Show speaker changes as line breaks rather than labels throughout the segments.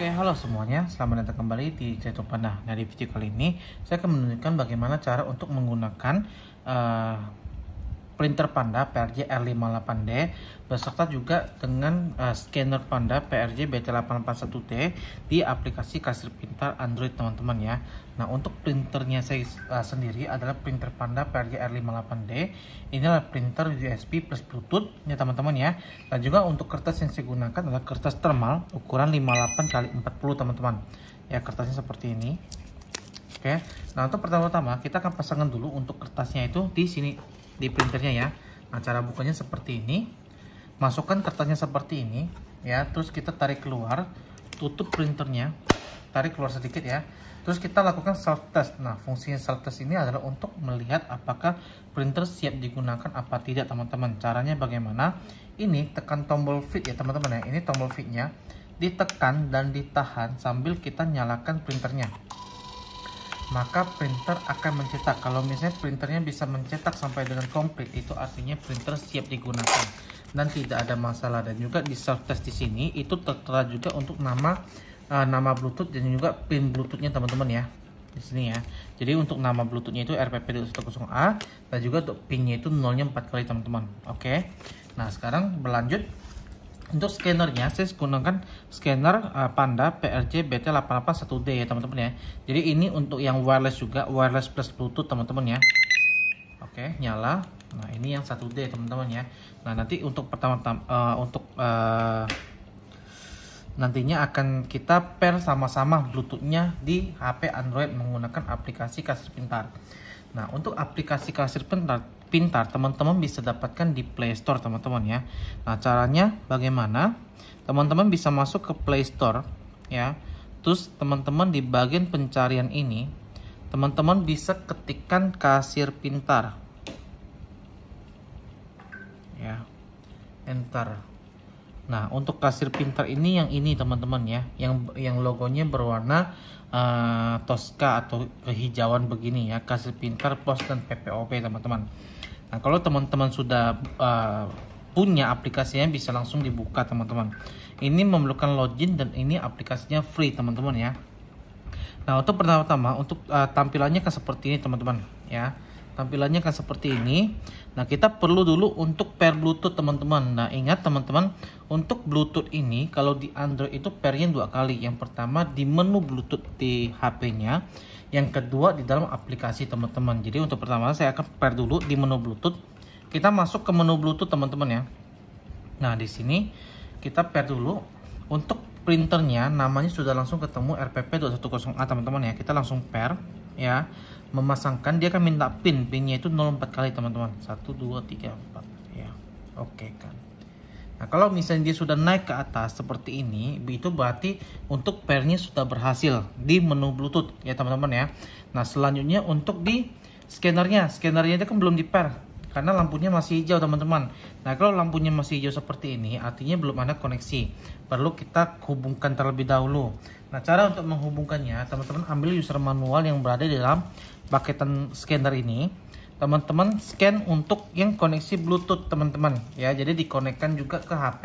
Oke, halo semuanya. Selamat datang kembali di Jatuh Panah. Nah, di video kali ini saya akan menunjukkan bagaimana cara untuk menggunakan uh, printer Panda PRJ R58D beserta juga dengan uh, scanner Panda PRJ BT841T di aplikasi kasir pintar Android teman-teman ya. Nah untuk printernya saya uh, sendiri adalah printer Panda PRJ R58D inilah printer USB plus Bluetooth ya teman-teman ya. Dan juga untuk kertas yang saya gunakan adalah kertas thermal ukuran 58 x 40 teman-teman. Ya kertasnya seperti ini. Oke. Nah, untuk pertama-tama kita akan pasangkan dulu untuk kertasnya itu di sini di printernya ya. Nah, cara bukanya seperti ini. Masukkan kertasnya seperti ini ya, terus kita tarik keluar, tutup printernya. Tarik keluar sedikit ya. Terus kita lakukan self test. Nah, fungsi self test ini adalah untuk melihat apakah printer siap digunakan apa tidak, teman-teman. Caranya bagaimana? Ini tekan tombol fit ya, teman-teman ya. Ini tombol fitnya ditekan dan ditahan sambil kita nyalakan printernya maka printer akan mencetak kalau misalnya printernya bisa mencetak sampai dengan komplit itu artinya printer siap digunakan dan tidak ada masalah dan juga di self test di sini itu tertera juga untuk nama uh, nama bluetooth dan juga pin bluetoothnya teman-teman ya di sini ya jadi untuk nama bluetoothnya itu RPP210A dan juga untuk pinnya itu nolnya 4 kali teman-teman oke nah sekarang berlanjut untuk scannernya saya gunakan scanner uh, eh, Panda PRJ BT881D ya teman-teman ya. Jadi ini untuk yang wireless juga, wireless plus Bluetooth teman-teman ya. Oke, nyala. Nah, ini yang 1D teman-teman ya. Nah, nanti untuk pertama-tama uh, eh, untuk uh, nantinya akan kita pair sama-sama bluetoothnya di HP Android menggunakan aplikasi kasir pintar. Nah, untuk aplikasi kasir pintar pintar teman-teman bisa dapatkan di Play Store teman-teman ya. Nah caranya bagaimana? Teman-teman bisa masuk ke Play Store ya. Terus teman-teman di bagian pencarian ini teman-teman bisa ketikkan kasir pintar ya enter nah untuk kasir pintar ini yang ini teman-teman ya yang yang logonya berwarna uh, toska atau kehijauan begini ya kasir pintar pos dan PPOP teman-teman Nah, kalau teman-teman sudah uh, punya aplikasinya bisa langsung dibuka teman-teman. Ini memerlukan login dan ini aplikasinya free teman-teman ya. Nah, untuk pertama-tama untuk uh, tampilannya kan seperti ini teman-teman ya. Tampilannya kan seperti ini. Nah, kita perlu dulu untuk per Bluetooth teman-teman. Nah, ingat teman-teman untuk Bluetooth ini kalau di Android itu pairnya dua kali. Yang pertama di menu Bluetooth di HP-nya, yang kedua di dalam aplikasi teman-teman. Jadi untuk pertama saya akan pair dulu di menu Bluetooth. Kita masuk ke menu Bluetooth teman-teman ya. Nah di sini kita pair dulu. Untuk printernya namanya sudah langsung ketemu RPP210A teman-teman ya. Kita langsung pair ya. Memasangkan dia akan minta pin. Pinnya itu 04 kali teman-teman. 1 2 3 4 ya. Oke okay, kan. Nah, kalau misalnya dia sudah naik ke atas seperti ini, itu berarti untuk pairnya sudah berhasil di menu Bluetooth ya teman-teman ya. Nah, selanjutnya untuk di scannernya, scannernya itu kan belum di pair karena lampunya masih hijau teman-teman. Nah, kalau lampunya masih hijau seperti ini, artinya belum ada koneksi. Perlu kita hubungkan terlebih dahulu. Nah, cara untuk menghubungkannya, teman-teman ambil user manual yang berada di dalam paketan scanner ini teman-teman scan untuk yang koneksi bluetooth teman-teman ya jadi dikonekkan juga ke HP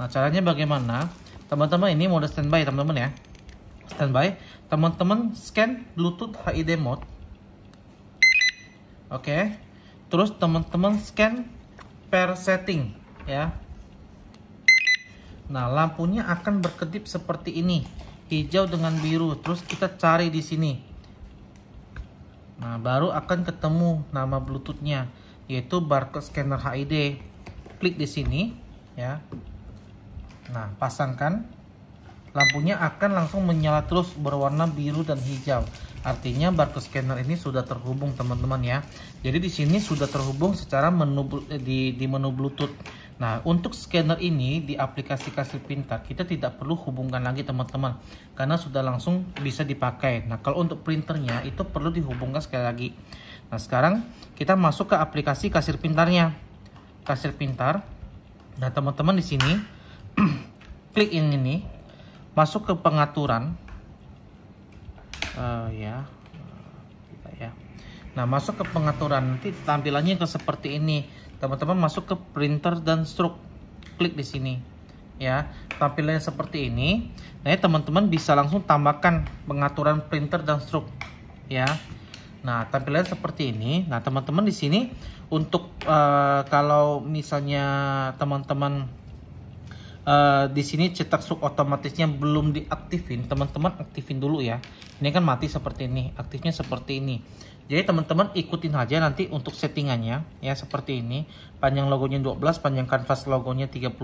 nah caranya bagaimana teman-teman ini mode standby teman-teman ya standby teman-teman scan bluetooth HID mode oke okay. terus teman-teman scan per setting ya nah lampunya akan berkedip seperti ini hijau dengan biru terus kita cari di sini Nah, baru akan ketemu nama Bluetooth-nya yaitu barcode scanner HID. Klik di sini ya. Nah, pasangkan lampunya akan langsung menyala terus berwarna biru dan hijau. Artinya barcode scanner ini sudah terhubung teman-teman ya. Jadi di sini sudah terhubung secara menu eh, di, di menu Bluetooth. Nah, untuk scanner ini di aplikasi Kasir Pintar, kita tidak perlu hubungkan lagi teman-teman, karena sudah langsung bisa dipakai. Nah, kalau untuk printernya itu perlu dihubungkan sekali lagi. Nah, sekarang kita masuk ke aplikasi Kasir Pintarnya. Kasir Pintar. Nah, teman-teman di sini klik yang ini, masuk ke pengaturan. Uh, ya, Nah, masuk ke pengaturan nanti tampilannya ke seperti ini. Teman-teman masuk ke printer dan stroke. Klik di sini. Ya, tampilannya seperti ini. Nah, teman-teman bisa langsung tambahkan pengaturan printer dan stroke. Ya. Nah, tampilannya seperti ini. Nah, teman-teman di sini untuk uh, kalau misalnya teman-teman Eh, di sini cetak sub otomatisnya belum diaktifin, teman-teman aktifin dulu ya. Ini kan mati seperti ini, aktifnya seperti ini. Jadi teman-teman ikutin aja nanti untuk settingannya ya seperti ini. Panjang logonya 12, panjang kanvas logonya 32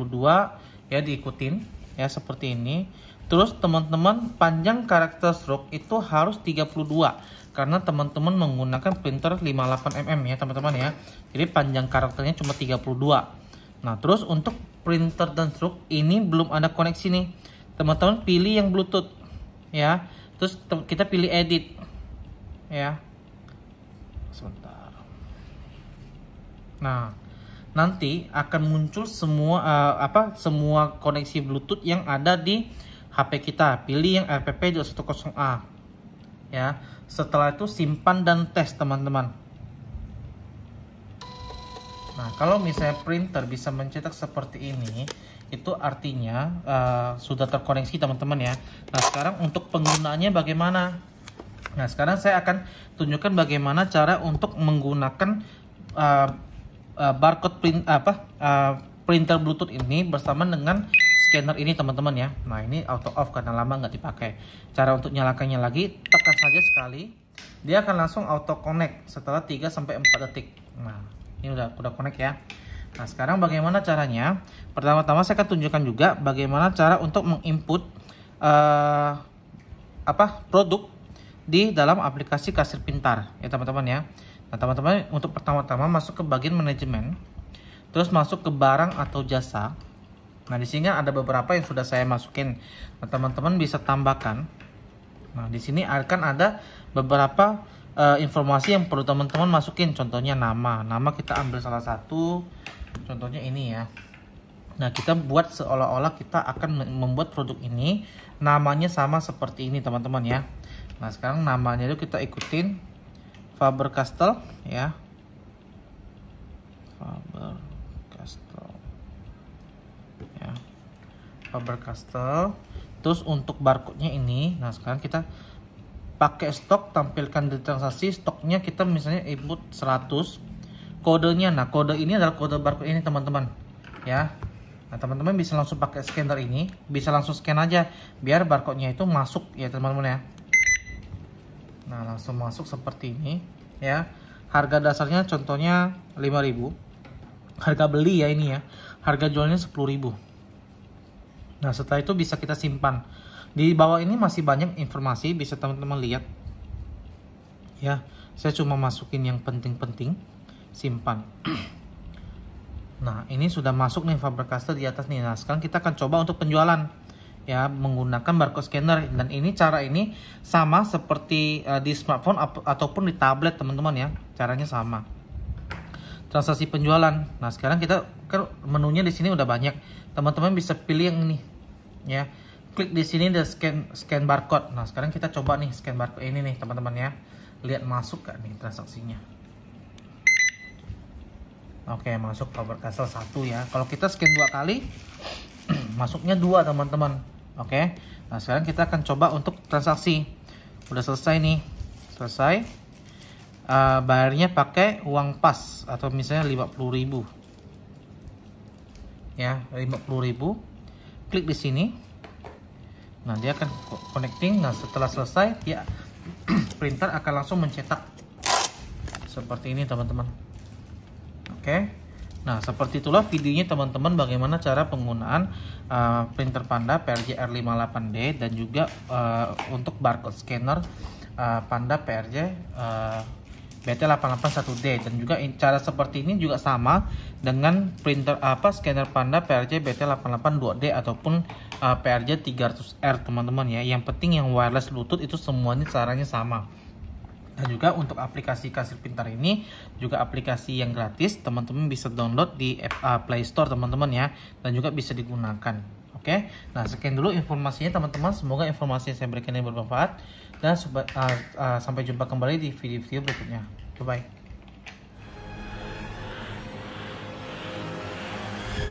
ya diikutin ya seperti ini. Terus teman-teman panjang karakter stroke itu harus 32 karena teman-teman menggunakan printer 58mm ya teman-teman ya. Jadi panjang karakternya cuma 32. Nah, terus untuk printer dan truk ini belum ada koneksi nih. Teman-teman pilih yang Bluetooth ya. Terus kita pilih edit. Ya. Sebentar. Nah, nanti akan muncul semua uh, apa semua koneksi Bluetooth yang ada di HP kita. Pilih yang RPP 210A. Ya. Setelah itu simpan dan tes teman-teman. Nah, kalau misalnya printer bisa mencetak seperti ini, itu artinya uh, sudah terkoneksi teman-teman ya. Nah, sekarang untuk penggunaannya bagaimana? Nah, sekarang saya akan tunjukkan bagaimana cara untuk menggunakan uh, uh, barcode print apa uh, printer Bluetooth ini bersama dengan scanner ini teman-teman ya. Nah, ini auto off karena lama nggak dipakai. Cara untuk nyalakannya lagi, tekan saja sekali. Dia akan langsung auto connect setelah 3 sampai 4 detik. Nah, ini udah udah connect ya nah sekarang bagaimana caranya pertama-tama saya akan tunjukkan juga bagaimana cara untuk menginput uh, apa produk di dalam aplikasi kasir pintar ya teman-teman ya nah teman-teman untuk pertama-tama masuk ke bagian manajemen terus masuk ke barang atau jasa nah di sini ada beberapa yang sudah saya masukin nah teman-teman bisa tambahkan nah di sini akan ada beberapa uh, informasi yang perlu teman-teman masukin contohnya nama nama kita ambil salah satu contohnya ini ya Nah, kita buat seolah-olah kita akan membuat produk ini namanya sama seperti ini, teman-teman ya. Nah, sekarang namanya itu kita ikutin Faber-Castell ya. Faber-Castell. Ya. Faber-Castell. Terus untuk barcode-nya ini, nah sekarang kita pakai stok tampilkan di transaksi stoknya kita misalnya input 100 kodenya nah kode ini adalah kode barcode ini teman-teman ya nah teman-teman bisa langsung pakai scanner ini bisa langsung scan aja biar barcode nya itu masuk ya teman-teman ya nah langsung masuk seperti ini ya harga dasarnya contohnya 5000 harga beli ya ini ya harga jualnya 10000 nah setelah itu bisa kita simpan di bawah ini masih banyak informasi bisa teman-teman lihat. Ya, saya cuma masukin yang penting-penting, simpan. nah, ini sudah masuk nih Faber-Castell di atas nih. Nah, sekarang kita akan coba untuk penjualan ya menggunakan barcode scanner dan ini cara ini sama seperti uh, di smartphone ataupun di tablet teman-teman ya caranya sama transaksi penjualan nah sekarang kita kan menunya di sini udah banyak teman-teman bisa pilih yang ini ya klik di sini dan scan scan barcode. Nah, sekarang kita coba nih scan barcode ini nih, teman-teman ya. Lihat masuk gak nih transaksinya. Oke, masuk Power Castle 1 ya. Kalau kita scan dua kali, masuknya dua teman-teman. Oke. Nah, sekarang kita akan coba untuk transaksi. Udah selesai nih. Selesai. Uh, bayarnya pakai uang pas atau misalnya 50.000. Ya, 50.000. Klik di sini nah dia akan connecting nah setelah selesai ya printer akan langsung mencetak seperti ini teman-teman oke okay. nah seperti itulah videonya teman-teman bagaimana cara penggunaan uh, printer Panda PRJ R58D dan juga uh, untuk barcode scanner uh, Panda PRJ uh, BT881D dan juga cara seperti ini juga sama dengan printer apa scanner Panda PRJ BT882D ataupun uh, PRJ 300R teman-teman ya. Yang penting yang wireless Bluetooth itu semuanya caranya sama. Dan juga untuk aplikasi kasir pintar ini juga aplikasi yang gratis teman-teman bisa download di App, eh, Play Store teman-teman ya dan juga bisa digunakan. Oke, nah sekian dulu informasinya teman-teman. Semoga informasi yang saya berikan ini bermanfaat dan uh, uh, sampai jumpa kembali di video-video berikutnya. Bye bye.